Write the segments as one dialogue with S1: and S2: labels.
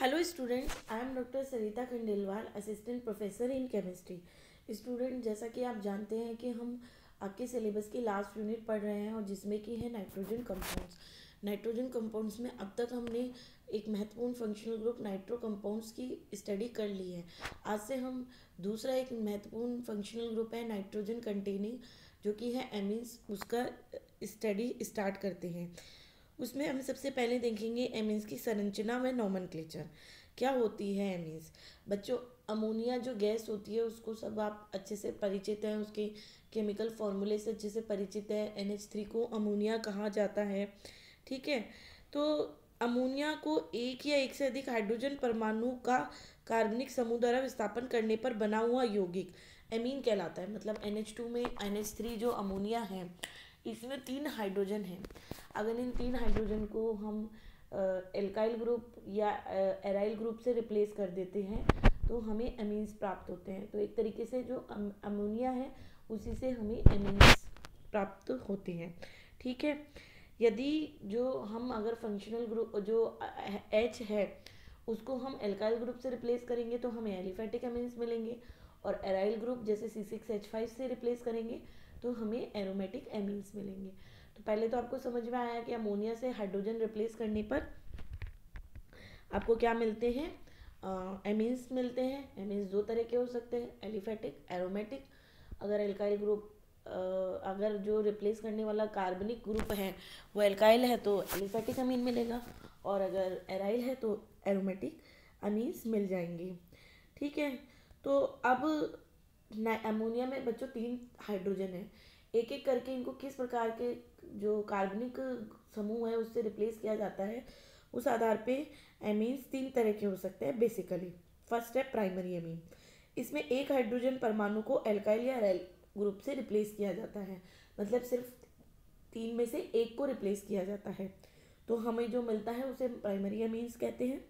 S1: hello students I am doctor Sarita Khandelwal assistant professor in chemistry student जैसा कि आप जानते हैं कि हम आपके सिलेबस की लास्ट यूनिट पढ़ रहे हैं और जिसमें कि है नाइट्रोजन कंपाउंड्स नाइट्रोजन कंपाउंड्स में अब तक हमने एक महत्वपूर्ण फंक्शनल ग्रुप नाइट्रो कंपाउंड्स की स्टडी कर ली है आज से हम दूसरा एक महत्वपूर्ण फंक्शनल ग्रुप है नाइट्रोजन कंटेनिंग जो कि है एमिन्स उसका स्टडी स्टार्ट करते हैं उसमें हम सबसे पहले देखेंगे एमिन्स की संरचना व नॉमन क्या होती है एमिन्स बच्चों अमोनिया जो गैस होती है उसको सब आप अच्छे से परिचित हैं उसके केमिकल फॉर्मूले से अच्छे से परिचित है एन एच थ्री को अमोनिया कहा जाता है ठीक है तो अमोनिया को एक या एक से अधिक हाइड्रोजन परमाणु का कार्बनिक समूह द्वारा विस्थापन करने पर बना हुआ यौगिक एमीन कहलाता है मतलब एन एच टू में एन एच थ्री जो अमोनिया है इसमें तीन हाइड्रोजन है अगर इन तीन हाइड्रोजन को हम एल्काइल ग्रुप या एराइल ग्रुप से रिप्लेस कर देते हैं तो हमें एमीन्स प्राप्त होते हैं तो एक तरीके से जो अम, अमोनिया है उसी से हमें एमीन्स प्राप्त होते हैं ठीक है यदि जो हम अगर फंक्शनल ग्रुप जो एच है उसको हम एल्काइल ग्रुप से रिप्लेस करेंगे तो हमें एलिफेटिक एमीन्स मिलेंगे और एराइल ग्रुप जैसे सी सिक्स एच फाइव से रिप्लेस करेंगे तो हमें एरोमेटिक एमीन्स मिलेंगे तो पहले तो आपको समझ में आया कि अमोनिया से हाइड्रोजन रिप्लेस करने पर आपको क्या मिलते हैं एमिन्स uh, मिलते हैं एमिन्स दो तरह के हो सकते हैं एलिफेटिक एरोमेटिक अगर एल्काइल ग्रुप अगर जो रिप्लेस करने वाला कार्बनिक ग्रुप है वो एल्काइल है तो एलिफेटिक अमीन मिलेगा और अगर एराइल है तो एरोमेटिक अमीन्स मिल जाएंगे ठीक है तो अब अमोनिया में बच्चों तीन हाइड्रोजन है एक एक करके इनको किस प्रकार के जो कार्बनिक समूह है उससे रिप्लेस किया जाता है उस आधार पे एमीन्स तीन तरह के हो सकते हैं बेसिकली फर्स्ट है प्राइमरी एमीन इसमें एक हाइड्रोजन परमाणु को एल्काइल या रेल ग्रुप से रिप्लेस किया जाता है मतलब सिर्फ तीन में से एक को रिप्लेस किया जाता है तो हमें जो मिलता है उसे प्राइमरी अमीन्स कहते हैं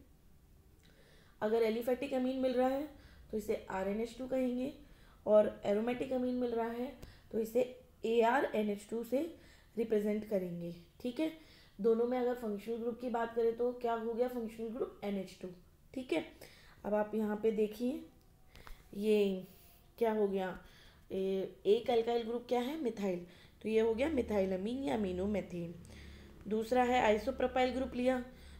S1: अगर एलिफेटिक अमीन मिल रहा है तो इसे आर एन एच टू कहेंगे और एरोमेटिक अमीन मिल रहा है तो इसे A R N H two से रिप्रेजेंट करेंगे ठीक है दोनों में अगर फंक्शनल ग्रुप की बात करें तो क्या हो गया functional group N H two ठीक है अब आप यहाँ पे देखिए ये क्या हो गया एक अल्काइल ग्रुप क्या है मिथाइल तो ये हो गया मिथाइल अमीन या अमीनो मैथेन दूसरा है आइसोप्रोपाइल ग्रुप लिया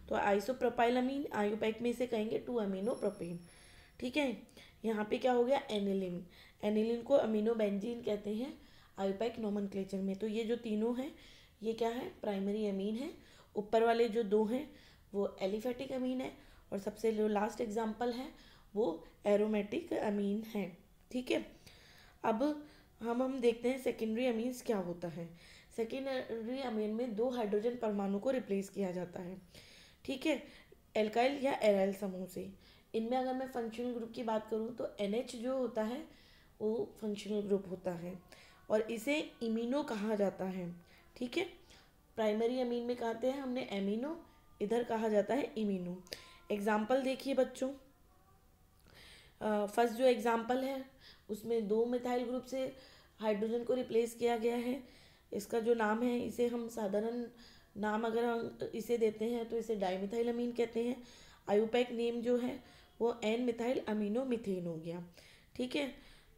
S1: तो आइसोप्रोपाइल अमीन आयोपैक में इसे कहेंगे टू अमीनो प्रोपेन ठीक है यहाँ पे क्या हो गया एनिलिन एनिलिन को अमीनो बेंजीन कहते हैं आयोपाइक नोमनक्लेचर में तो ये जो तीनों हैं ये क्या है प्राइमरी अमीन है ऊपर वाले जो दो हैं वो एलिफेटिक अमीन है और सबसे जो लास्ट एग्जाम्पल है वो एरोमेटिक अमीन है ठीक है अब हम हम देखते हैं सेकेंडरी अमीन्स क्या होता है सेकेंडरी अमीन में दो हाइड्रोजन परमाणु को रिप्लेस किया जाता है ठीक है एल्काइल या एराइल समूह से इनमें अगर मैं फंक्शनल ग्रुप की बात करूँ तो एन जो होता है वो फंक्शनल ग्रुप होता है और इसे इमिनो कहा जाता है ठीक है प्राइमरी अमीन में कहते हैं हमने एमिनो इधर कहा जाता है इमिनो एग्ज़ाम्पल देखिए बच्चों फर्स्ट जो एग्ज़ाम्पल है उसमें दो मिथाइल ग्रुप से हाइड्रोजन को रिप्लेस किया गया है इसका जो नाम है इसे हम साधारण नाम अगर हम इसे देते हैं तो इसे मिथाइल अमीन कहते हैं आयुपैक नेम जो है वो एन मिथाइल अमीनो मिथेन हो गया ठीक है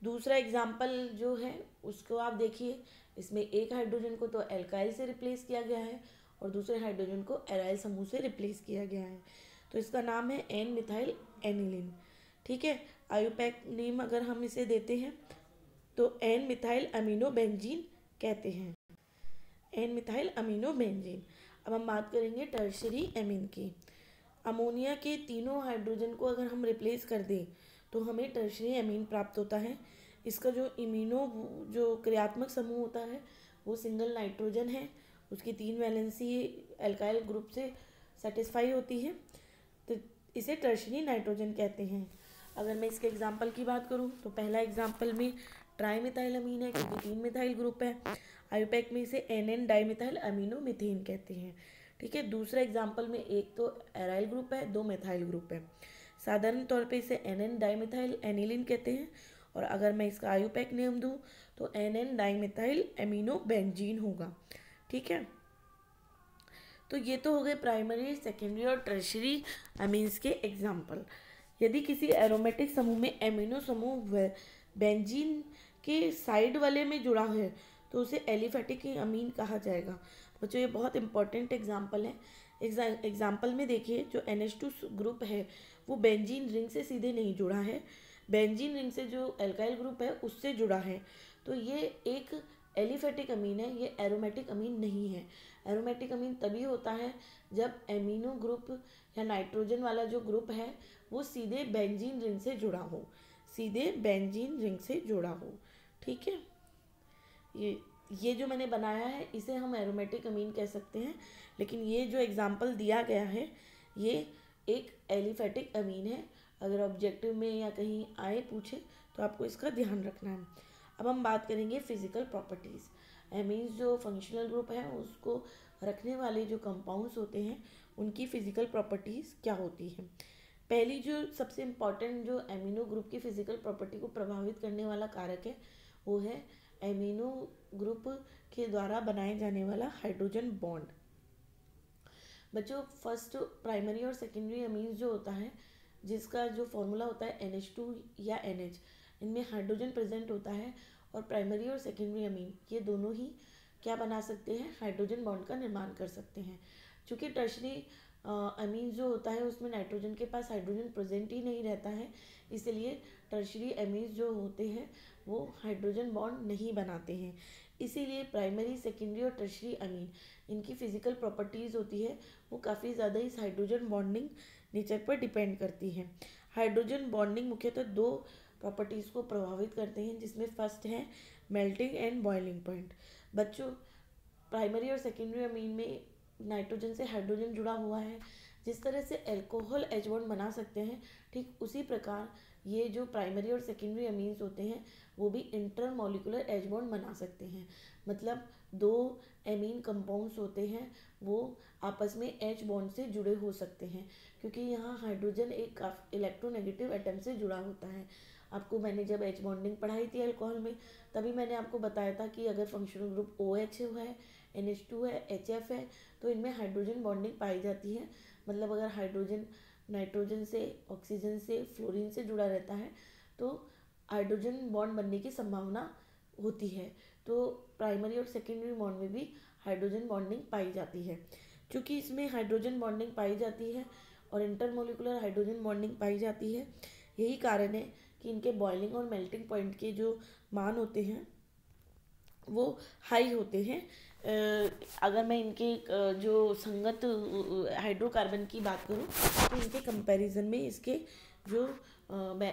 S1: दूसरा एग्जाम्पल जो है उसको आप देखिए इसमें एक हाइड्रोजन को तो एल्काइल से रिप्लेस किया गया है और दूसरे हाइड्रोजन को एराइल समूह से रिप्लेस किया गया है तो इसका नाम है एन मिथाइल एनिलिन ठीक है आयुपैक नेम अगर हम इसे देते हैं तो एन मिथाइल अमीनो बेंजीन कहते हैं एन मिथाइल अमीनो बेंजीन अब हम बात करेंगे टर्शरी एमिन की अमोनिया के तीनों हाइड्रोजन को अगर हम रिप्लेस कर दें तो हमें टर्शरी अमीन प्राप्त होता है इसका जो इमीनो जो क्रियात्मक समूह होता है वो सिंगल नाइट्रोजन है उसकी तीन वैलेंसी एल्काइल ग्रुप से सेटिस्फाई होती है तो इसे टर्शनी नाइट्रोजन कहते हैं अगर मैं इसके एग्जाम्पल की बात करूँ तो पहला एग्जाम्पल में ट्राई मिथाइल अमीन है क्योंकि तीन मिथाइल ग्रुप है आयोपैक में इसे N N di methyl amino methane कहते हैं ठीक है दूसरा एग्जाम्पल में एक तो एराइल ग्रुप है दो मिथाइल ग्रुप है साधारण तौर पे इसे एन एन डाईमिथाइल एनिलिन कहते हैं और अगर मैं इसका आयुपैक नेम दूँ तो N N dimethyl amino benzene होगा ठीक है तो ये तो हो गए प्राइमरी सेकेंडरी और ट्रेशरी अमीन्स के एग्जाम्पल यदि किसी एरोमेटिक समूह में एमिनो समूह बेंजीन के साइड वाले में जुड़ा है तो उसे एलिफेटिक अमीन कहा जाएगा बच्चों ये बहुत इंपॉर्टेंट एग्जाम्पल है एग्जाम्पल में देखिए जो एन ग्रुप है वो बेंजीन रिंग से सीधे नहीं जुड़ा है बेंजीन रिंग से जो एल्काइल ग्रुप है उससे जुड़ा है तो ये एक एलिफेटिक अमीन है ये एरोमेटिक अमीन नहीं है एरोमेटिक अमीन तभी होता है जब एमिनो ग्रुप या नाइट्रोजन वाला जो ग्रुप है वो सीधे बेंजीन रिंग से जुड़ा हो सीधे बेंजीन रिंग से जुड़ा हो ठीक है ये ये जो मैंने बनाया है इसे हम एरोमेटिक अमीन कह सकते हैं लेकिन ये जो एग्ज़ाम्पल दिया गया है ये एक एलिफेटिक अमीन है अगर ऑब्जेक्टिव में या कहीं आए पूछे तो आपको इसका ध्यान रखना है अब हम बात करेंगे फिज़िकल प्रॉपर्टीज़ एमीन जो फंक्शनल ग्रुप है उसको रखने वाले जो कंपाउंड्स होते हैं उनकी फ़िज़िकल प्रॉपर्टीज़ क्या होती हैं पहली जो सबसे इम्पॉर्टेंट जो एमिनो ग्रुप की फ़िज़िकल प्रॉपर्टी को प्रभावित करने वाला कारक है वो है एमिनो ग्रुप के द्वारा बनाए जाने वाला हाइड्रोजन बॉन्ड बच्चों फर्स्ट प्राइमरी और सेकेंडरी अमीन जो होता है जिसका जो फॉर्मूला होता है एन एच टू या एन एच इनमें हाइड्रोजन प्रेजेंट होता है और प्राइमरी और सेकेंडरी अमीन ये दोनों ही क्या बना सकते हैं हाइड्रोजन बॉन्ड का निर्माण कर सकते हैं चूँकि टर्शरी अमीन जो होता है उसमें नाइट्रोजन के पास हाइड्रोजन प्रेजेंट ही नहीं रहता है इसलिए टर्शरी अमीन जो होते हैं वो हाइड्रोजन बॉन्ड नहीं बनाते हैं इसीलिए प्राइमरी सेकेंडरी और टर्शरी अमीन इनकी फिजिकल प्रॉपर्टीज़ होती है वो काफ़ी ज़्यादा इस हाइड्रोजन बॉन्डिंग नेचर पर डिपेंड करती है हाइड्रोजन बॉन्डिंग मुख्यतः तो दो प्रॉपर्टीज़ को प्रभावित करते हैं जिसमें फर्स्ट है मेल्टिंग एंड बॉइलिंग पॉइंट बच्चों प्राइमरी और सेकेंडरी अमीन में नाइट्रोजन से हाइड्रोजन जुड़ा हुआ है जिस तरह से एल्कोहल एजवन बना सकते हैं ठीक उसी प्रकार ये जो प्राइमरी और सेकेंडरी अमीन्स होते हैं वो भी इंटर मोलिकुलर एजबॉन्ड बॉन्ड बना सकते हैं मतलब दो एमीन कंपाउंड्स होते हैं वो आपस में एच बॉन्ड से जुड़े हो सकते हैं क्योंकि यहाँ हाइड्रोजन एक इलेक्ट्रोनेगेटिव एटम से जुड़ा होता है आपको मैंने जब एच बॉन्डिंग पढ़ाई थी अल्कोहल में तभी मैंने आपको बताया था कि अगर फंक्शनल ग्रुप ओ एच है एन एच टू है एच एफ है तो इनमें हाइड्रोजन बॉन्डिंग पाई जाती है मतलब अगर हाइड्रोजन नाइट्रोजन से ऑक्सीजन से फ्लोरीन से जुड़ा रहता है तो हाइड्रोजन बॉन्ड बनने की संभावना होती है तो प्राइमरी और सेकेंडरी बॉन्ड में भी हाइड्रोजन बॉन्डिंग पाई जाती है क्योंकि इसमें हाइड्रोजन बॉन्डिंग पाई जाती है और इंटरमोलिकुलर हाइड्रोजन बॉन्डिंग पाई जाती है यही कारण है कि इनके बॉइलिंग और मेल्टिंग पॉइंट के जो मान होते हैं वो हाई होते हैं अगर मैं इनके जो संगत हाइड्रोकार्बन की बात करूँ तो इनके कंपैरिजन में इसके जो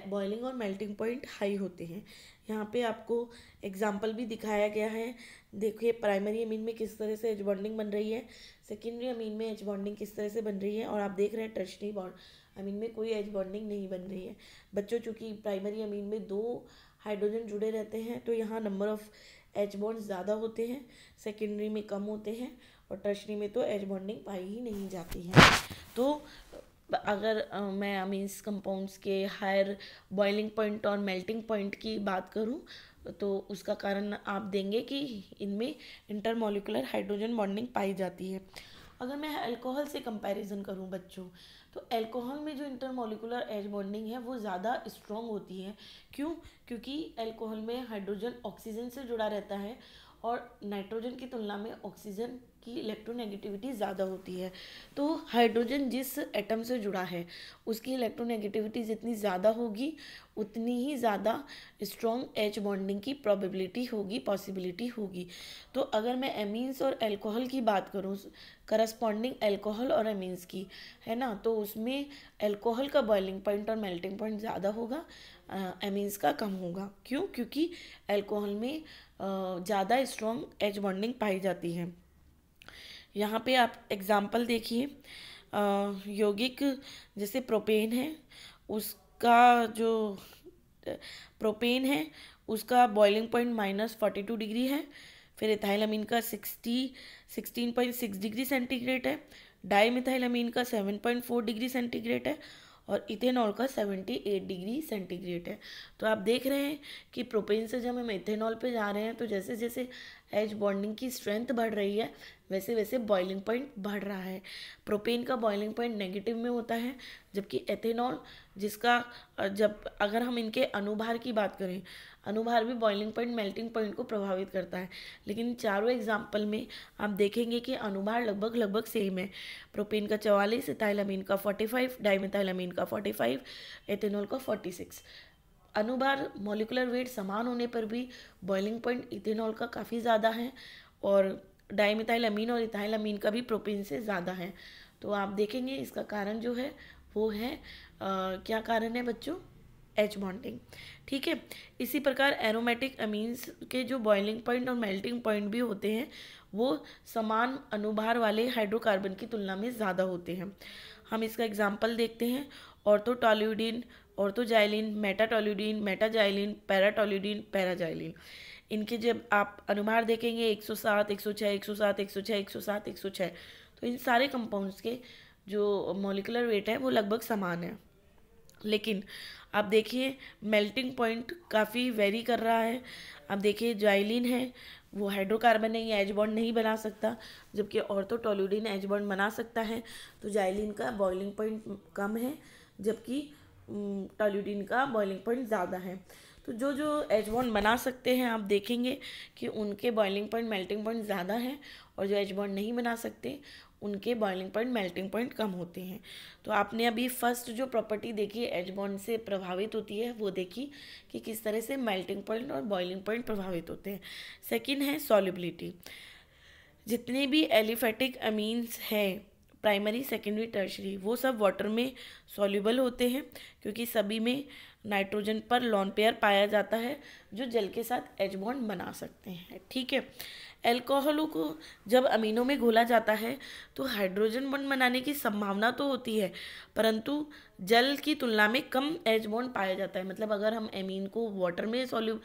S1: बॉइलिंग और मेल्टिंग पॉइंट हाई होते हैं यहाँ पे आपको एग्जाम्पल भी दिखाया गया है देखिए प्राइमरी अमीन में किस तरह से एच बॉन्डिंग बन रही है सेकेंडरी अमीन में एच बॉन्डिंग किस तरह से बन रही है और आप देख रहे हैं टर्शनी बॉन्ड अमीन में कोई एच बॉन्डिंग नहीं बन रही है बच्चों चूँकि प्राइमरी अमीन में दो हाइड्रोजन जुड़े रहते हैं तो यहाँ नंबर ऑफ़ एच बॉन्ड ज़्यादा होते हैं सेकेंडरी में कम होते हैं और टर्शरी में तो एच बॉन्डिंग पाई ही नहीं जाती है तो अगर मैं अमीन्स कंपाउंड्स के हायर बॉइलिंग पॉइंट और मेल्टिंग पॉइंट की बात करूं तो उसका कारण आप देंगे कि इनमें इंटरमोलिकुलर हाइड्रोजन बॉन्डिंग पाई जाती है अगर मैं अल्कोहल से कंपैरिजन करूं बच्चों तो अल्कोहल में जो इंटरमोलिकुलर एज बॉन्डिंग है वो ज़्यादा स्ट्रॉन्ग होती है क्यों क्योंकि अल्कोहल में हाइड्रोजन ऑक्सीजन से जुड़ा रहता है और नाइट्रोजन की तुलना में ऑक्सीजन की इलेक्ट्रोनेगेटिविटी ज़्यादा होती है तो हाइड्रोजन जिस एटम से जुड़ा है उसकी इलेक्ट्रोनेगेटिविटी जितनी ज़्यादा होगी उतनी ही ज़्यादा स्ट्रॉन्ग एच बॉन्डिंग की प्रॉबिलिटी होगी पॉसिबिलिटी होगी तो अगर मैं एमीन्स और एल्कोहल की बात करूँ करस्पॉन्डिंग एल्कोहल और एमीन्स की है ना तो उसमें एल्कोहल का बॉइलिंग पॉइंट और मेल्टिंग पॉइंट ज़्यादा होगा एमीन्स का कम होगा क्यों क्योंकि एल्कोहल में ज़्यादा स्ट्रॉन्ग एच बॉन्डिंग पाई जाती है यहाँ पे आप एग्ज़ाम्पल देखिए यौगिक जैसे प्रोपेन है उसका जो प्रोपेन है उसका boiling point minus forty two degree है फिर इथाइल अमीन का sixty sixteen point six degree centigrade है डाई मिथाइल अमीन का seven point four degree centigrade है और इथेनॉल का सेवेंटी एट डिग्री सेंटीग्रेड है तो आप देख रहे हैं कि प्रोपेन से जब हम इथेनॉल पे जा रहे हैं तो जैसे जैसे एच बॉन्डिंग की स्ट्रेंथ बढ़ रही है वैसे वैसे बॉइलिंग पॉइंट बढ़ रहा है प्रोपेन का बॉइलिंग पॉइंट नेगेटिव में होता है जबकि एथेनॉल जिसका जब अगर हम इनके अनुभार की बात करें अनुभार भी बॉइलिंग पॉइंट मेल्टिंग पॉइंट को प्रभावित करता है लेकिन चारों एग्जाम्पल में आप देखेंगे कि अनुभार लगभग लगभग सेम है प्रोपेन का चवालीस एथाइलामीन का फोर्टी फाइव डाइमेथाइलामीन का फोर्टी फाइव एथेनॉल का फोर्टी सिक्स अनुभार मोलिकुलर वेट समान होने पर भी बॉइलिंग पॉइंट इथेनॉल का काफ़ी ज़्यादा है और डाइमिथाइल अमीन और इथाइल अमीन का भी प्रोपीन से ज़्यादा है तो आप देखेंगे इसका कारण जो है वो है आ, क्या कारण है बच्चों एच बॉन्डिंग ठीक है इसी प्रकार एरोमेटिक अमीन्स के जो बॉइलिंग पॉइंट और मेल्टिंग पॉइंट भी होते हैं वो समान अनुभार वाले हाइड्रोकार्बन की तुलना में ज़्यादा होते हैं हम इसका एग्जाम्पल देखते हैं ऑर्थोटॉल्यूडिन ऑर्थोजाइलिन मेटाटॉल्यूडिन मेटाजाइलिन पैराटॉल्यूडिन पैराजाइलिन इनके जब आप अनुमार देखेंगे 107, 106, 107, 106, 107, 106 तो इन सारे कंपाउंड्स के जो मोलिकुलर वेट है वो लगभग समान है लेकिन आप देखिए मेल्टिंग पॉइंट काफ़ी वेरी कर रहा है आप देखिए जाइलिन है वो हाइड्रोकार्बन है ये एज बॉन्ड नहीं बना सकता जबकि और टोलोडिन एज बॉन्ड बना सकता है तो जाइलिन का बॉइलिंग पॉइंट कम है जबकि टॉलीडीन का बॉइलिंग पॉइंट ज़्यादा है तो जो जो एजबॉन्ड बना सकते हैं आप देखेंगे कि उनके बॉइलिंग पॉइंट मेल्टिंग पॉइंट ज़्यादा हैं और जो एजबॉन्ड नहीं बना सकते उनके बॉइलिंग पॉइंट मेल्टिंग पॉइंट कम होते हैं तो आपने अभी फर्स्ट जो प्रॉपर्टी देखी एजबॉन्ड से प्रभावित होती है वो देखी कि किस तरह से मेल्टिंग पॉइंट और बॉइलिंग पॉइंट प्रभावित होते हैं सेकेंड है सॉलिबिलिटी जितने भी एलिफेटिक अमीन्स हैं प्राइमरी सेकेंडरी टर्शरी वो सब वाटर में सॉल्यूबल होते हैं क्योंकि सभी में नाइट्रोजन पर लॉन पेयर पाया जाता है जो जल के साथ एच बॉन्ड बना सकते हैं ठीक है एल्कोहलों को जब अमीनों में घोला जाता है तो हाइड्रोजन बॉन्ड बनाने की संभावना तो होती है परंतु जल की तुलना में कम एच बॉन्ड पाया जाता है मतलब अगर हम एमीन को वाटर में सॉल्यू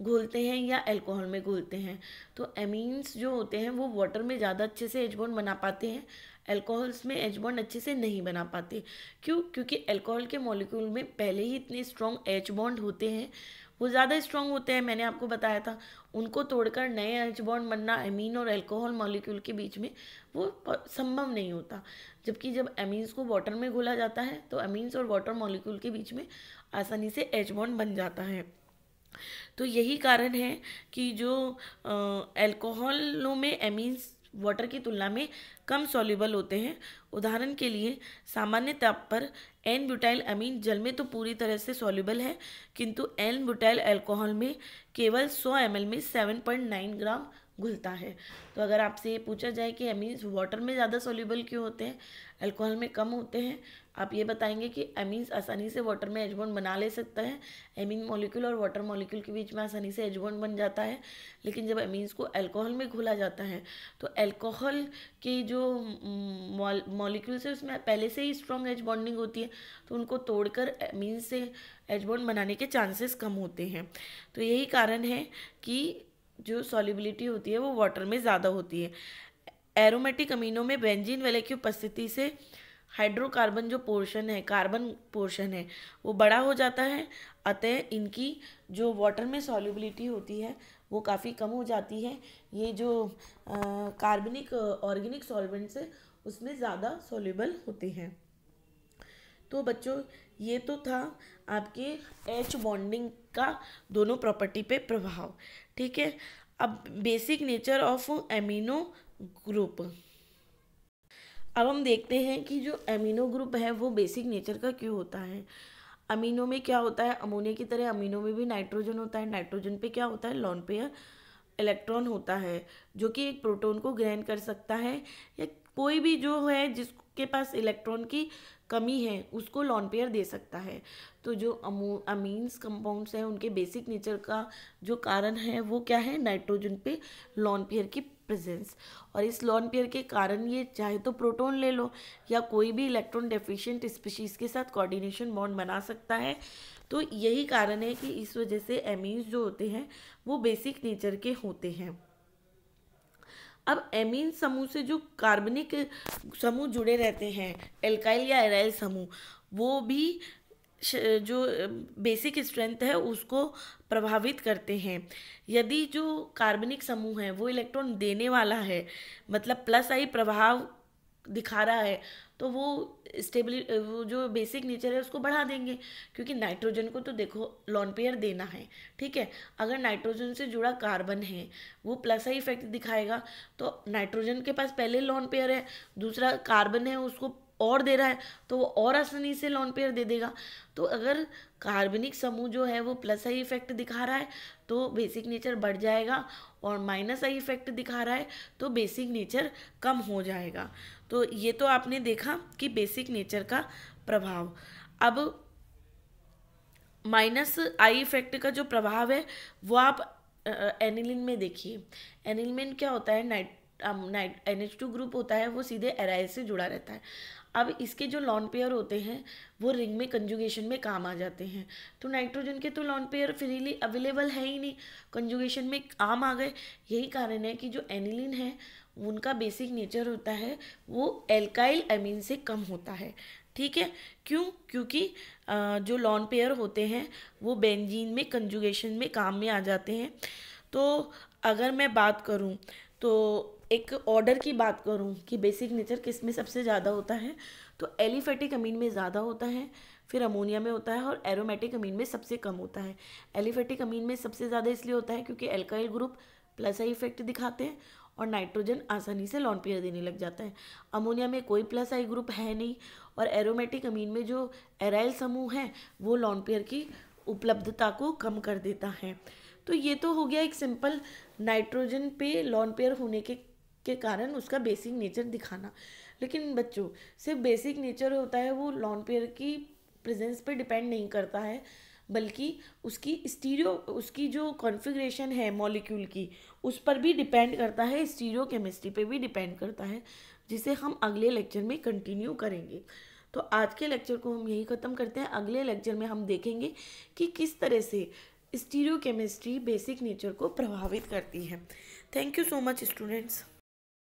S1: घोलते हैं या एल्कोहल में घोलते हैं तो एमीन्स जो होते हैं वो वाटर में ज़्यादा अच्छे से एच बॉन्ड बना पाते हैं एल्कोहल्स में एच बॉन्ड अच्छे से नहीं बना पाते क्यों क्योंकि अल्कोहल के मॉलिक्यूल में पहले ही इतने स्ट्रॉन्ग एच बॉन्ड होते हैं वो ज़्यादा स्ट्रॉन्ग होते हैं मैंने आपको बताया था उनको तोड़कर नए एच बॉन्ड बनना एमीन और अल्कोहल मॉलिक्यूल के बीच में वो संभव नहीं होता जबकि जब एमीन्स को वाटर में घोला जाता है तो एमीन्स और वाटर मॉलिक्यूल के बीच में आसानी से एच बॉन्ड बन जाता है तो यही कारण है कि जो अल्कोहलों में एमीन्स वाटर की तुलना में कम सॉल्युबल होते हैं उदाहरण के लिए सामान्य ताप पर एन ब्यूटाइल अमीन जल में तो पूरी तरह से सॉल्युबल है किंतु एन ब्यूटाइल अल्कोहल में केवल 100 एम में 7.9 ग्राम घुलता है तो अगर आपसे ये पूछा जाए कि एमीन्स वाटर में ज़्यादा सोल्यूबल क्यों होते हैं अल्कोहल में कम होते हैं आप ये बताएंगे कि एमीन्स आसानी से वाटर में एजबोन बना ले सकता है एमीन मॉलिक्यूल और वाटर मॉलिक्यूल के बीच में आसानी से एजबोन बन जाता है लेकिन जब एमीन्स को अल्कोहल में घुला जाता है तो अल्कोहल के जो मॉलिक्यूल्स है उसमें पहले से ही स्ट्रॉन्ग एज बॉन्डिंग होती है तो उनको तोड़कर एमीन से एजबोन बनाने के चांसेस कम होते हैं तो यही कारण है कि जो सॉलिबिलिटी होती है वो वाटर में ज़्यादा होती है एरोमेटिक अमीनों में बेंजीन वाले की उपस्थिति से हाइड्रोकार्बन जो पोर्शन है कार्बन पोर्शन है वो बड़ा हो जाता है अतः इनकी जो वाटर में सॉलिबिलिटी होती है वो काफ़ी कम हो जाती है ये जो कार्बनिक ऑर्गेनिक सॉल्वेंट्स है उसमें ज़्यादा सोल्यूबल होते हैं तो बच्चों ये तो था आपके एच बॉन्डिंग का दोनों प्रॉपर्टी पे प्रभाव ठीक है अब basic nature of amino group अब हम देखते हैं कि जो एमिनो ग्रुप है वो बेसिक नेचर का क्यों होता है अमीनो में क्या होता है अमोनिया की तरह अमीनो में भी नाइट्रोजन होता है नाइट्रोजन पे क्या होता है लॉन पेयर इलेक्ट्रॉन होता है जो कि एक प्रोटॉन को ग्रहण कर सकता है या कोई भी जो है जिसके पास इलेक्ट्रॉन की कमी है उसको पेयर दे सकता है तो जो अमो अमीन्स कंपाउंड्स हैं उनके बेसिक नेचर का जो कारण है वो क्या है नाइट्रोजन पे लॉन पेयर की प्रेजेंस और इस लॉन पेयर के कारण ये चाहे तो प्रोटॉन ले लो या कोई भी इलेक्ट्रॉन डेफिशिएंट स्पीशीज़ के साथ कोऑर्डिनेशन बॉन्ड बना सकता है तो यही कारण है कि इस वजह से एमीन्स जो होते हैं वो बेसिक नेचर के होते हैं अब एमीन समूह से जो कार्बनिक समूह जुड़े रहते हैं एल्काइल या एराइल समूह वो भी जो बेसिक स्ट्रेंथ है उसको प्रभावित करते हैं यदि जो कार्बनिक समूह है वो इलेक्ट्रॉन देने वाला है मतलब प्लस आई प्रभाव दिखा रहा है तो वो स्टेबली वो जो बेसिक नेचर है उसको बढ़ा देंगे क्योंकि नाइट्रोजन को तो देखो लॉन पेयर देना है ठीक है अगर नाइट्रोजन से जुड़ा कार्बन है वो प्लस आई इफेक्ट दिखाएगा तो नाइट्रोजन के पास पहले लॉन पेयर है दूसरा कार्बन है उसको और दे रहा है तो वो और आसानी से लॉन पेयर दे देगा तो अगर कार्बनिक समूह जो है वो प्लस आई इफेक्ट दिखा रहा है तो बेसिक नेचर बढ़ जाएगा और माइनस आई इफेक्ट दिखा रहा है तो बेसिक नेचर कम हो जाएगा तो ये तो आपने देखा कि बेसिक नेचर का प्रभाव अब माइनस आई इफेक्ट का जो प्रभाव है वो आप एनिलिन में देखिए एनिलिन क्या होता है नाइट नाइट एन एच टू ग्रुप होता है वो सीधे एराइल से जुड़ा रहता है अब इसके जो लॉन पेयर होते हैं वो रिंग में कंजुगेशन में काम आ जाते हैं तो नाइट्रोजन के तो लॉन पेयर फ्रीली अवेलेबल है ही नहीं कंजुगेशन में काम आ गए यही कारण है कि जो एनिलिन है उनका बेसिक नेचर होता है वो एल्काइल अमीन से कम होता है ठीक है क्यों क्योंकि जो लॉन पेयर होते हैं वो बेंजीन में कंजुगेशन में काम में आ जाते हैं तो अगर मैं बात करूं तो एक ऑर्डर की बात करूं कि बेसिक नेचर किस में सबसे ज़्यादा होता है तो एलिफेटिक अमीन में ज़्यादा होता है फिर अमोनिया में होता है और एरोमेटिक अमीन में सबसे कम होता है एलिफेटिक अमीन में सबसे ज़्यादा इसलिए होता है क्योंकि alkyl group plus I effect दिखाते हैं और नाइट्रोजन आसानी से लॉन पेयर देने लग जाता है अमोनिया में कोई प्लस आई ग्रुप है नहीं और एरोमेटिक अमीन में जो एराइल समूह है वो लॉन पेयर की उपलब्धता को कम कर देता है तो ये तो हो गया एक सिंपल नाइट्रोजन पे लॉन पेयर होने के के कारण उसका बेसिक नेचर दिखाना लेकिन बच्चों सिर्फ बेसिक नेचर होता है वो लॉन पेयर की प्रेजेंस पे डिपेंड नहीं करता है बल्कि उसकी स्टीरियो उसकी जो कॉन्फ़िगरेशन है मॉलिक्यूल की उस पर भी डिपेंड करता है स्टीरियो केमिस्ट्री पे भी डिपेंड करता है जिसे हम अगले लेक्चर में कंटिन्यू करेंगे तो आज के लेक्चर को हम यही ख़त्म करते हैं अगले लेक्चर में हम देखेंगे कि किस तरह से स्टीरियो केमिस्ट्री बेसिक नेचर को प्रभावित करती है thank you so much students